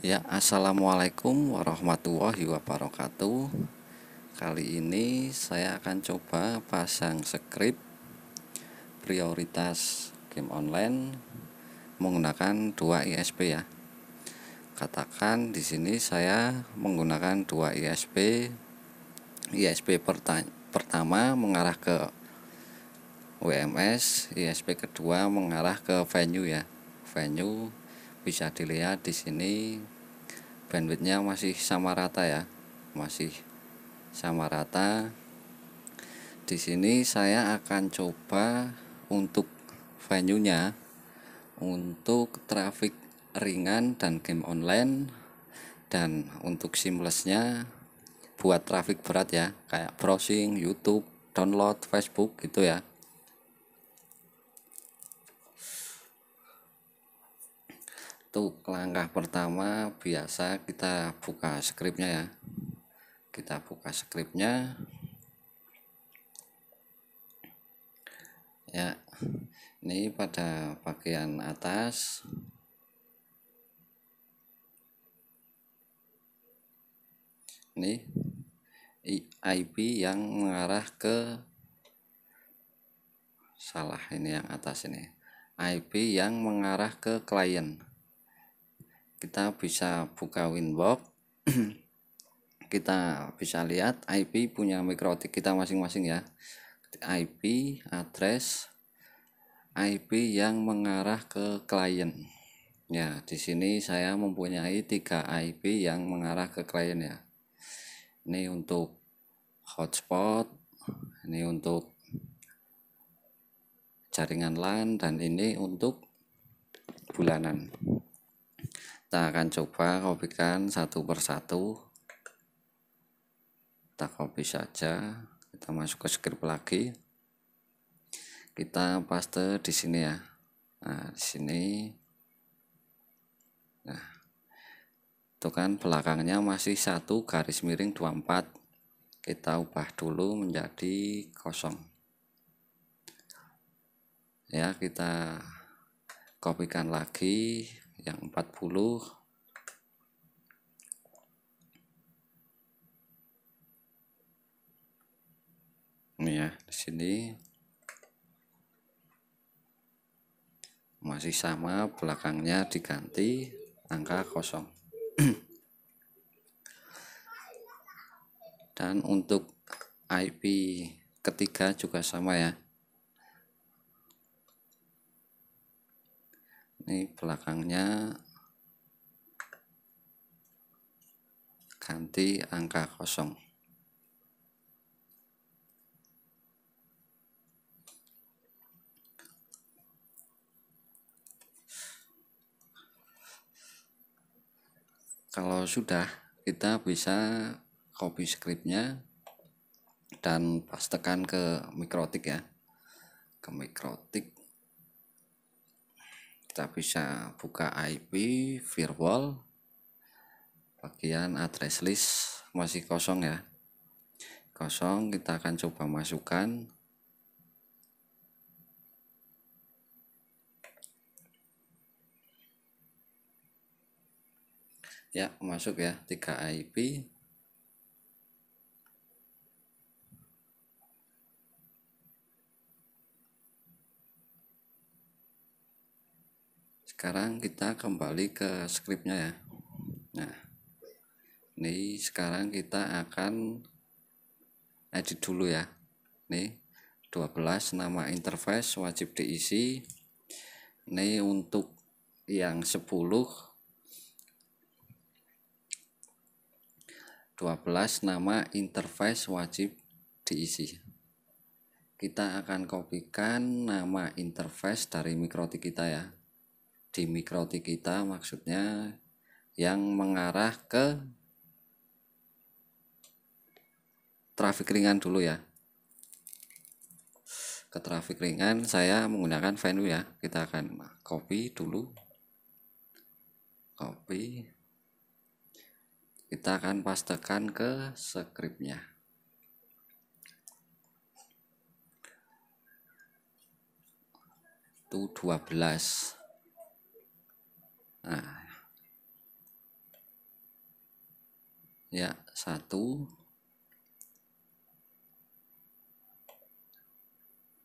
Ya, assalamualaikum warahmatullahi wabarakatuh. Kali ini saya akan coba pasang script prioritas game online menggunakan dua ISP ya. Katakan di sini saya menggunakan dua ISP. ISP pertama mengarah ke WMS, ISP kedua mengarah ke venue ya. Venue bisa dilihat di sini bandwidthnya masih sama rata ya masih sama rata di sini saya akan coba untuk venue nya untuk traffic ringan dan game online dan untuk seamlessnya buat traffic berat ya kayak browsing YouTube download Facebook gitu ya untuk langkah pertama biasa kita buka scriptnya ya kita buka scriptnya ya ini pada bagian atas ini IP yang mengarah ke salah ini yang atas ini IP yang mengarah ke klien kita bisa buka Winbox kita bisa lihat IP punya mikrotik kita masing-masing ya IP address IP yang mengarah ke klien ya di sini saya mempunyai tiga IP yang mengarah ke klien ya ini untuk hotspot ini untuk jaringan LAN dan ini untuk bulanan kita akan coba kopikan satu persatu kita copy saja kita masuk ke script lagi kita paste di sini ya nah di sini nah itu kan belakangnya masih satu garis miring 24 kita ubah dulu menjadi kosong ya kita kopikan lagi yang 40 ini ya di sini masih sama belakangnya diganti angka kosong dan untuk IP ketiga juga sama ya ini belakangnya ganti angka kosong kalau sudah kita bisa copy scriptnya dan pastekan ke mikrotik ya ke mikrotik kita bisa buka IP firewall bagian address list masih kosong ya kosong kita akan coba masukkan ya masuk ya 3 IP sekarang kita kembali ke skripnya ya nah ini sekarang kita akan edit dulu ya nih 12 nama interface wajib diisi ini untuk yang 10 12 nama interface wajib diisi kita akan kopikan nama interface dari mikrotik kita ya di mikrotik kita maksudnya yang mengarah ke trafik ringan dulu ya ke trafik ringan saya menggunakan venue ya kita akan copy dulu copy kita akan pastekan ke scriptnya itu 12 Nah. Ya, satu.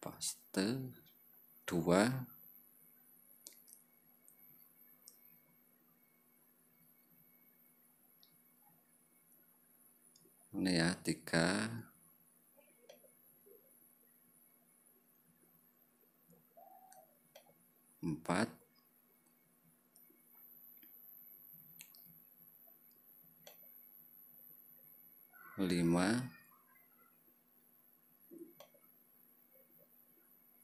Paste. Dua. Ini ya, tiga. Empat. lima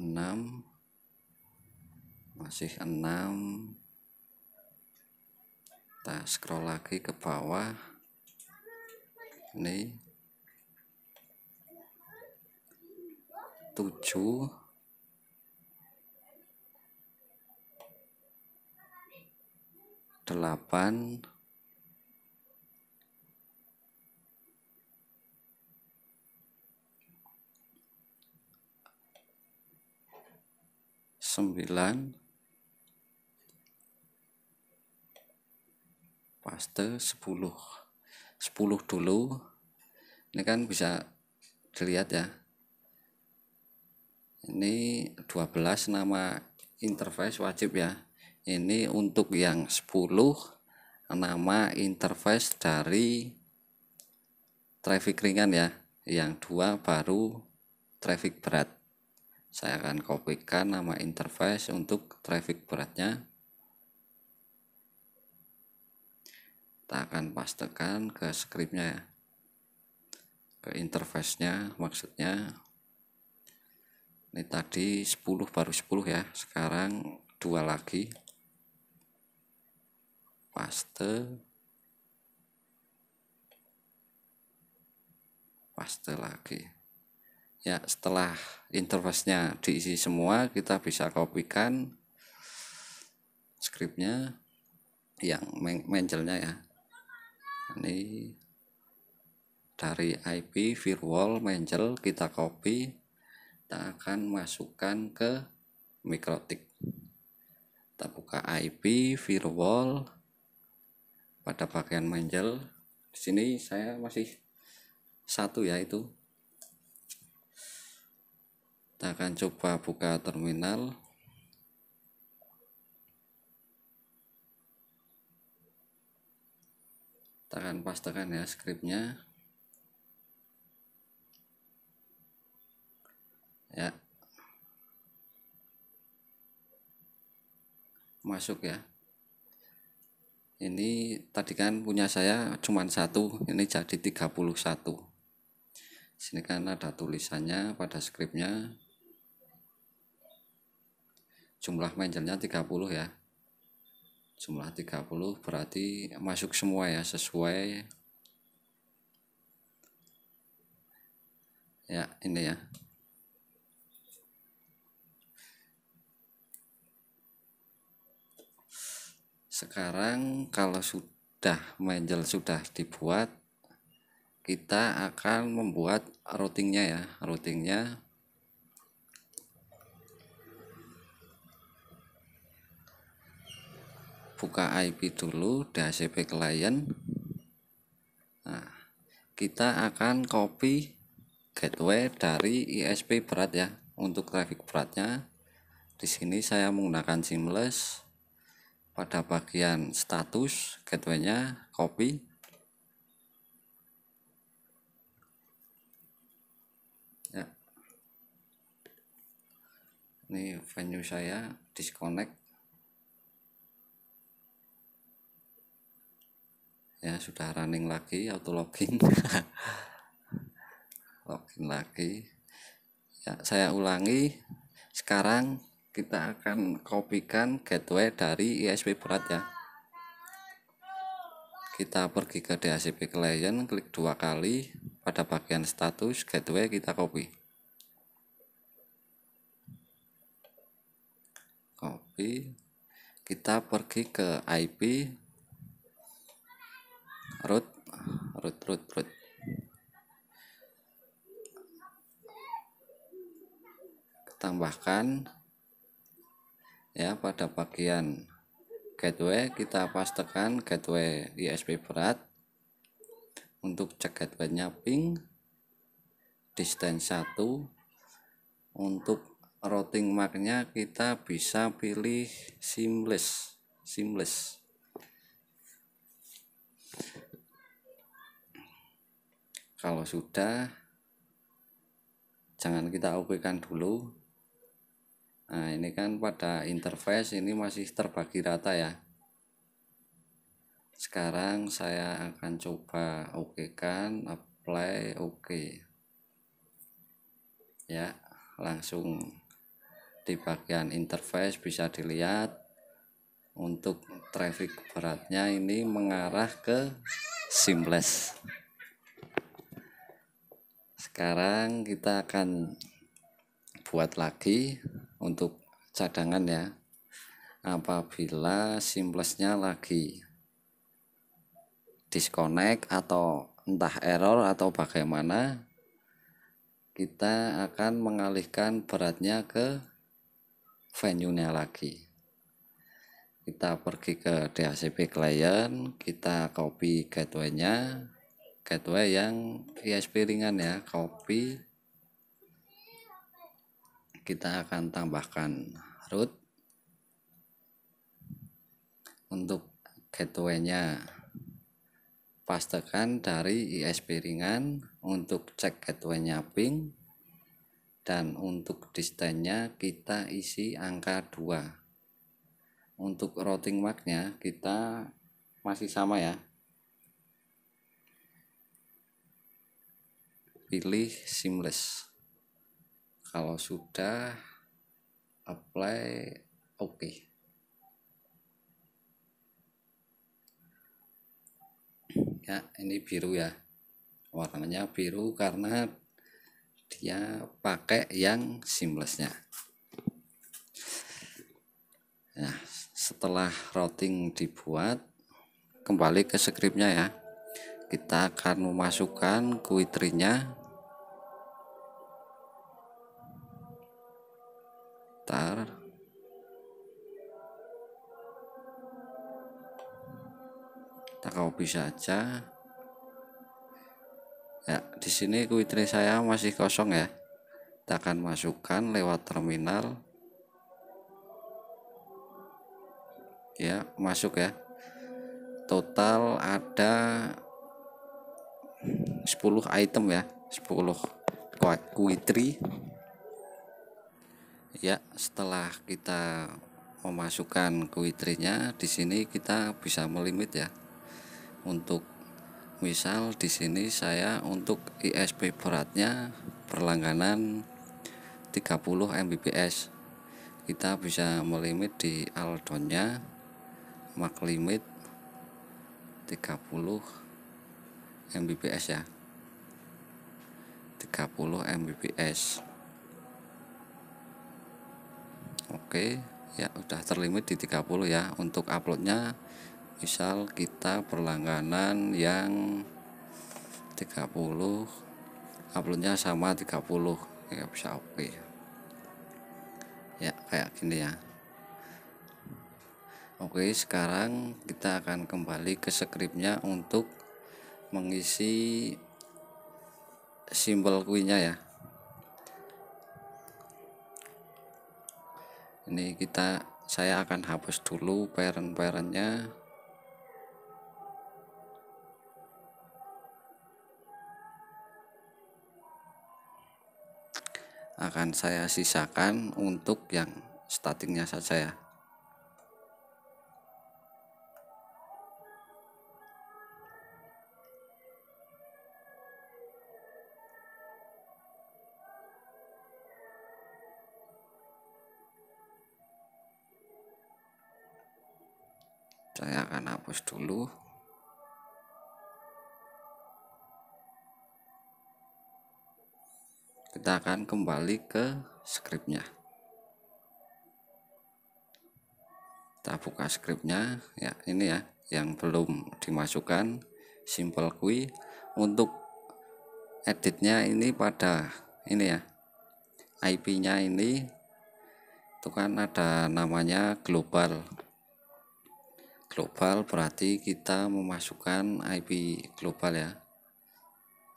enam masih enam kita scroll lagi ke bawah ini tujuh delapan 9 paste 10 10 dulu ini kan bisa dilihat ya ini 12 nama interface wajib ya ini untuk yang 10 nama interface dari traffic ringan ya yang dua baru traffic berat saya akan kopikan nama interface untuk traffic beratnya kita akan pastekan ke scriptnya ya. ke interface-nya maksudnya ini tadi 10 baru 10 ya sekarang dua lagi paste paste lagi ya setelah interface-nya diisi semua kita bisa kopikan scriptnya yang menjelnya ya ini dari IP firewall menjel kita copy kita akan masukkan ke mikrotik kita buka IP firewall pada bagian menjel di sini saya masih satu ya itu kita akan coba buka terminal kita akan pastikan ya scriptnya ya masuk ya ini tadi kan punya saya cuman satu ini jadi 31 sini kan ada tulisannya pada scriptnya jumlah maincernya 30 ya jumlah 30 berarti masuk semua ya sesuai ya ini ya sekarang kalau sudah menjel sudah dibuat kita akan membuat routingnya ya routingnya buka IP dulu DHCP client nah kita akan copy gateway dari ISP berat ya untuk traffic beratnya di sini saya menggunakan seamless pada bagian status gatewaynya copy ya. ini venue saya disconnect ya sudah running lagi auto login login lagi ya saya ulangi sekarang kita akan kopikan gateway dari ISP berat ya kita pergi ke DHCP client klik dua kali pada bagian status gateway kita copy copy kita pergi ke IP root root root root tambahkan ya pada bagian gateway kita pastekan gateway ISP berat untuk cek gatewaynya ping distance 1 untuk routing marknya kita bisa pilih seamless seamless kalau sudah jangan kita okekan dulu nah ini kan pada interface ini masih terbagi rata ya sekarang saya akan coba OK-kan apply oke ya langsung di bagian interface bisa dilihat untuk traffic beratnya ini mengarah ke seamless sekarang kita akan buat lagi untuk cadangan ya apabila simplesnya lagi disconnect atau entah error atau bagaimana kita akan mengalihkan beratnya ke venue-nya lagi kita pergi ke DHCP client kita copy gateway-nya Ketua yang ISP ringan ya copy. kita akan tambahkan root untuk gateway-nya pastikan dari ISP ringan untuk cek gateway-nya ping dan untuk distance-nya kita isi angka 2 untuk routing marknya kita masih sama ya pilih seamless kalau sudah apply oke okay. ya ini biru ya warnanya biru karena dia pakai yang seamlessnya nah setelah routing dibuat kembali ke scriptnya ya kita akan memasukkan kuitrinya daftar Kita copy saja. Ya, di sini kuitri saya masih kosong ya. Kita akan masukkan lewat terminal. Ya, masuk ya. Total ada 10 item ya. 10 kuitri ya setelah kita memasukkan kuitrinya di sini kita bisa melimit ya untuk misal di sini saya untuk ISP beratnya perlangganan 30 Mbps kita bisa melimit di aldonnya mak limit 30 Mbps ya 30 Mbps oke ya udah terlimit di 30 ya untuk uploadnya misal kita perlangganan yang 30 uploadnya sama 30 ya bisa oke ya kayak gini ya oke sekarang kita akan kembali ke scriptnya untuk mengisi simbol kuenya ya ini kita saya akan hapus dulu parent-parentnya akan saya sisakan untuk yang startingnya saja ya 20 kita akan kembali ke scriptnya kita buka scriptnya ya ini ya yang belum dimasukkan simple kui untuk editnya ini pada ini ya IP nya ini itu kan ada namanya global global berarti kita memasukkan IP global ya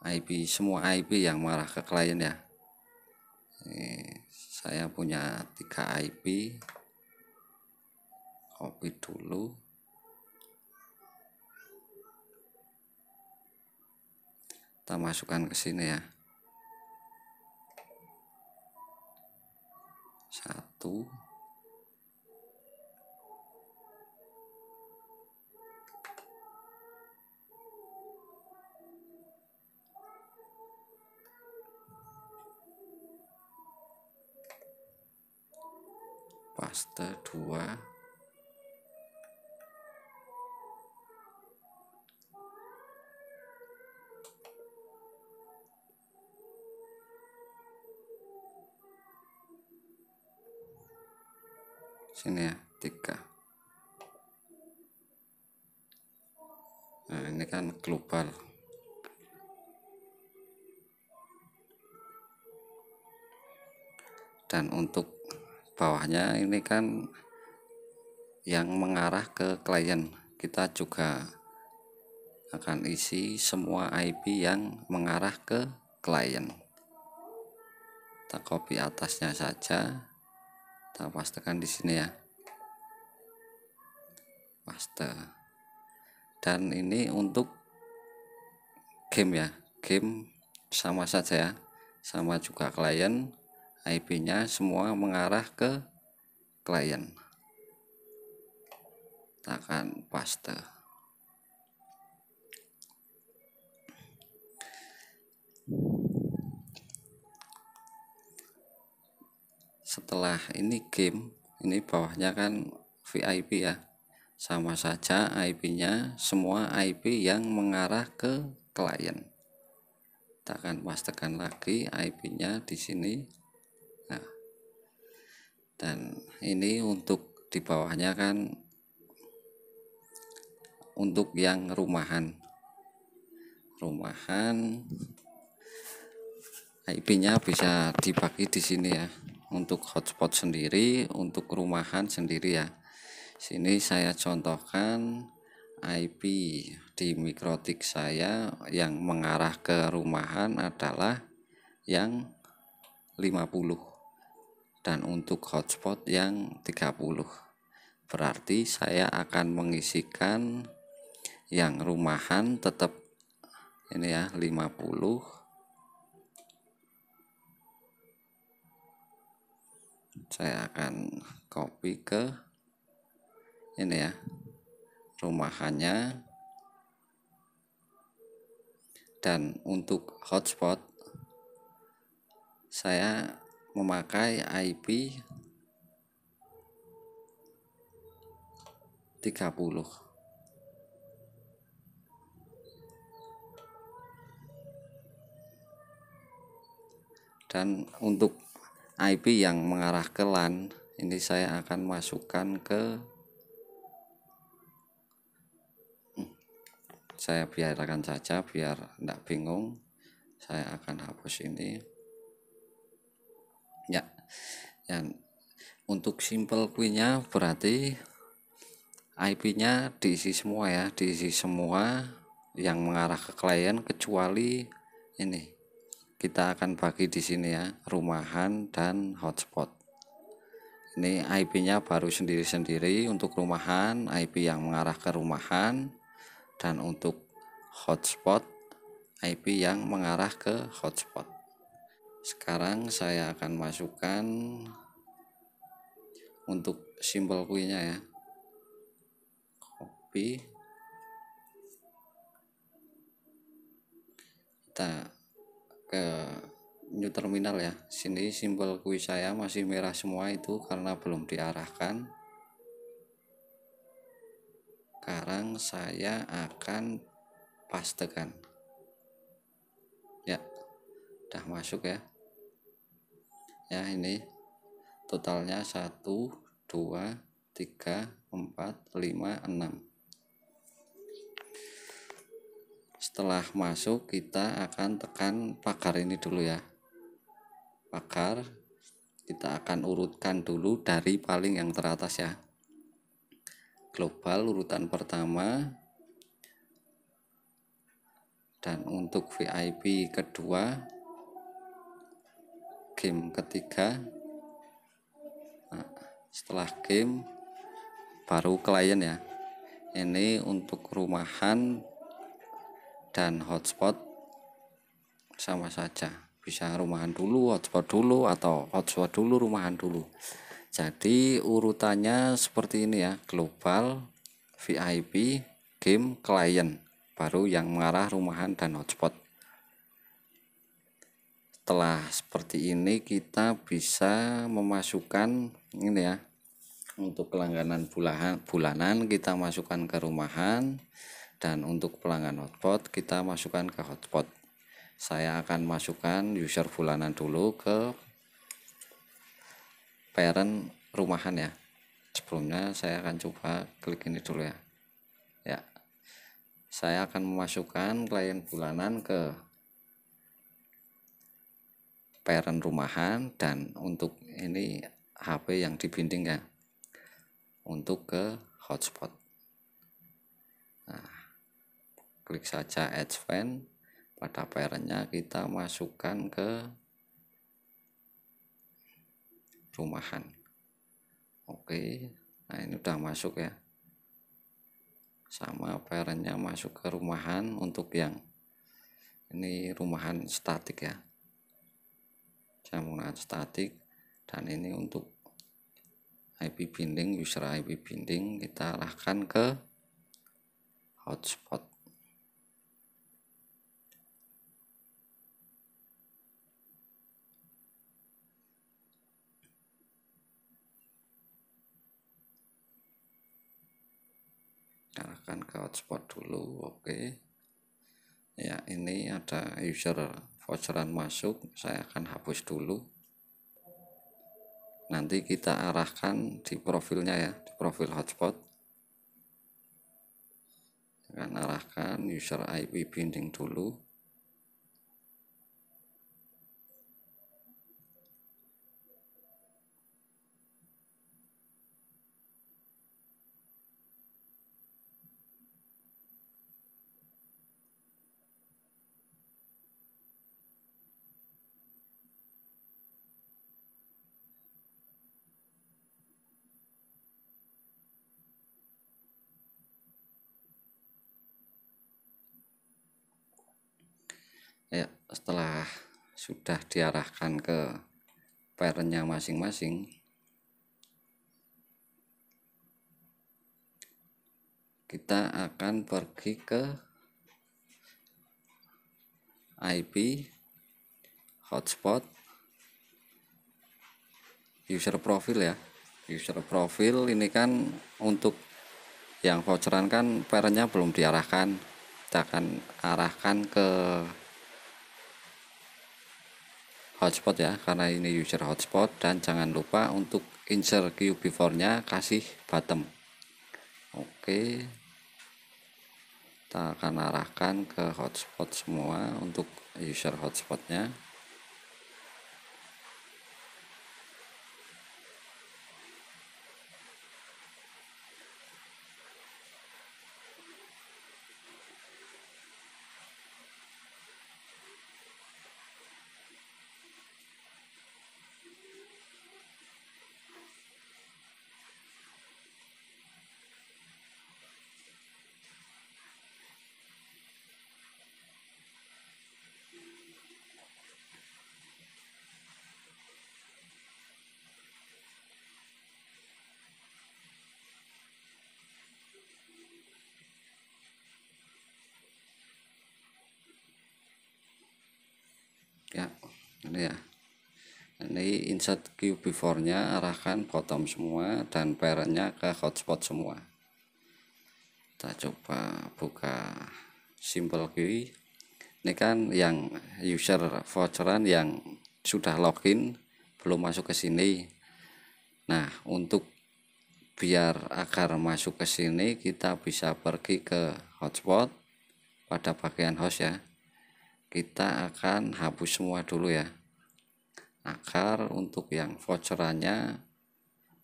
IP semua IP yang marah ke klien ya Ini, saya punya tiga IP copy dulu kita masukkan ke sini ya satu paste 2 sebenarnya ini kan yang mengarah ke klien kita juga akan isi semua IP yang mengarah ke klien kita copy atasnya saja kita pastikan di sini ya paste dan ini untuk game ya game sama saja ya sama juga klien IP nya semua mengarah ke klien, kita akan paste setelah ini game ini bawahnya kan VIP ya sama saja IP-nya semua IP yang mengarah ke klien kita akan pastikan lagi IP-nya di sini dan ini untuk di bawahnya kan untuk yang rumahan rumahan IP-nya bisa dibagi di sini ya untuk hotspot sendiri untuk rumahan sendiri ya sini saya contohkan IP di mikrotik saya yang mengarah ke rumahan adalah yang 50 dan untuk hotspot yang 30 berarti saya akan mengisikan yang rumahan tetap ini ya 50 saya akan copy ke ini ya rumahannya dan untuk hotspot saya memakai IP 30 dan untuk IP yang mengarah ke LAN ini saya akan masukkan ke hmm, saya biarkan saja biar tidak bingung saya akan hapus ini ya yang untuk simple kuenya berarti IP-nya diisi semua ya diisi semua yang mengarah ke klien kecuali ini kita akan bagi di sini ya rumahan dan hotspot ini IP-nya baru sendiri-sendiri untuk rumahan IP yang mengarah ke rumahan dan untuk hotspot IP yang mengarah ke hotspot sekarang saya akan masukkan untuk simbol kuenya ya copy kita ke new terminal ya sini simbol kue saya masih merah semua itu karena belum diarahkan sekarang saya akan pastekan ya udah masuk ya ya ini totalnya 1 2 3 4 5 6 setelah masuk kita akan tekan pagar ini dulu ya pagar kita akan urutkan dulu dari paling yang teratas ya global urutan pertama dan untuk VIP kedua game ketiga nah, setelah game baru klien ya ini untuk rumahan dan hotspot sama saja bisa rumahan dulu hotspot dulu atau hotspot dulu rumahan dulu jadi urutannya seperti ini ya global VIP game klien baru yang mengarah rumahan dan hotspot setelah seperti ini kita bisa memasukkan ini ya untuk pelangganan bulanan bulanan kita masukkan ke rumahan dan untuk pelanggan hotspot kita masukkan ke hotspot saya akan masukkan user bulanan dulu ke parent rumahan ya sebelumnya saya akan coba klik ini dulu ya ya saya akan memasukkan klien bulanan ke parent rumahan dan untuk ini HP yang ya untuk ke hotspot nah, klik saja Fan pada parentnya kita masukkan ke rumahan oke nah ini udah masuk ya sama parentnya masuk ke rumahan untuk yang ini rumahan statik ya saya menggunakan static dan ini untuk IP binding user IP binding kita arahkan ke hotspot arahkan ke hotspot dulu oke okay. ya ini ada user voucheran masuk saya akan hapus dulu nanti kita arahkan di profilnya ya di profil hotspot akan arahkan user IP binding dulu sudah diarahkan ke parentnya masing-masing kita akan pergi ke IP hotspot user profil ya user profil ini kan untuk yang voucheran kan parentnya belum diarahkan kita akan arahkan ke hotspot ya karena ini user hotspot dan jangan lupa untuk insert queue before nya kasih bottom oke kita akan arahkan ke hotspot semua untuk user hotspotnya ini ya ini insert QB4 nya arahkan bottom semua dan parentnya ke hotspot semua kita coba buka simple key ini kan yang user voucheran yang sudah login belum masuk ke sini nah untuk biar agar masuk ke sini kita bisa pergi ke hotspot pada bagian host ya kita akan hapus semua dulu ya akar untuk yang voucherannya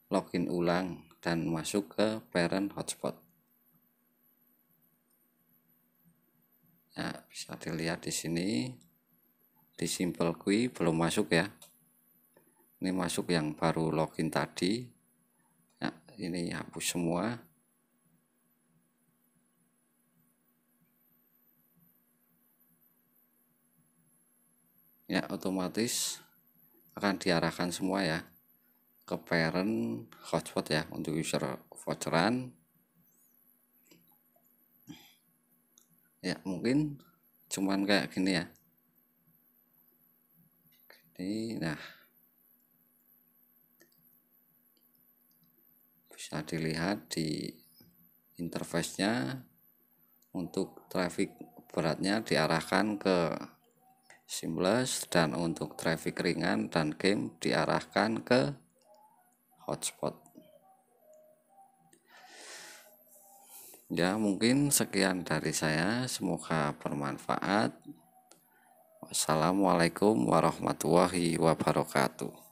login ulang dan masuk ke parent hotspot ya bisa dilihat di sini di simple kui belum masuk ya ini masuk yang baru login tadi ya ini hapus semua ya otomatis akan diarahkan semua ya ke parent hotspot ya untuk user voucheran ya mungkin cuman kayak gini ya gini nah bisa dilihat di interface nya untuk traffic beratnya diarahkan ke seamless dan untuk traffic ringan dan game diarahkan ke hotspot ya mungkin sekian dari saya semoga bermanfaat wassalamualaikum warahmatullahi wabarakatuh